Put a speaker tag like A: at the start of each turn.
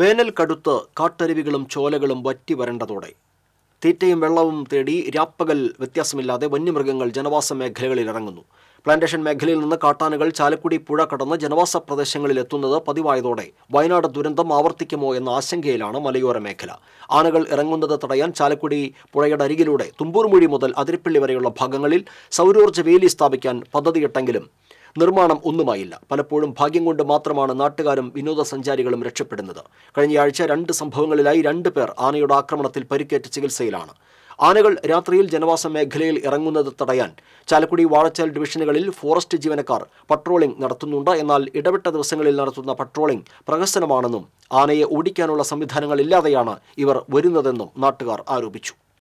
A: വേനൽ കടുത്ത് കാട്ടരുവികളും ചോലകളും വറ്റി വരേണ്ടതോടെ തീറ്റയും വെള്ളവും തേടി രാപ്പകൽ വ്യത്യാസമില്ലാതെ വന്യമൃഗങ്ങൾ ജനവാസ മേഖലകളിൽ ഇറങ്ങുന്നു പ്ലാന്റേഷൻ മേഖലയിൽ നിന്ന് കാട്ടാനകൾ ചാലക്കുടി പുഴ കടന്ന് ജനവാസ പ്രദേശങ്ങളിൽ എത്തുന്നത് പതിവായതോടെ വയനാട് ദുരന്തം ആവർത്തിക്കുമോ എന്ന ആശങ്കയിലാണ് മലയോര മേഖല ആനകൾ ഇറങ്ങുന്നത് തടയാൻ ചാലക്കുടി പുഴയുടെ അരികിലൂടെ തുമ്പൂർമുഴി മുതൽ അതിരപ്പള്ളി വരെയുള്ള ഭാഗങ്ങളിൽ സൗരോർജ്ജ വേലി സ്ഥാപിക്കാൻ പദ്ധതിയിട്ടെങ്കിലും നിർമ്മാണം ഒന്നുമായില്ല പലപ്പോഴും ഭാഗ്യം കൊണ്ട് മാത്രമാണ് നാട്ടുകാരും വിനോദസഞ്ചാരികളും രക്ഷപ്പെടുന്നത് കഴിഞ്ഞയാഴ്ച രണ്ട് സംഭവങ്ങളിലായി രണ്ട് പേർ ആനയുടെ ആക്രമണത്തിൽ പരിക്കേറ്റ് ചികിത്സയിലാണ് ആനകൾ രാത്രിയിൽ ജനവാസ മേഖലയിൽ ഇറങ്ങുന്നത് തടയാൻ ചാലക്കുടി വാഴച്ചാൽ ഡിവിഷനുകളിൽ ഫോറസ്റ്റ് ജീവനക്കാർ പട്രോളിംഗ് നടത്തുന്നുണ്ട് എന്നാൽ ഇടവിട്ട ദിവസങ്ങളിൽ നടത്തുന്ന പട്രോളിംഗ് പ്രഹസനമാണെന്നും ആനയെ ഓടിക്കാനുള്ള സംവിധാനങ്ങളില്ലാതെയാണ് ഇവർ വരുന്നതെന്നും നാട്ടുകാർ ആരോപിച്ചു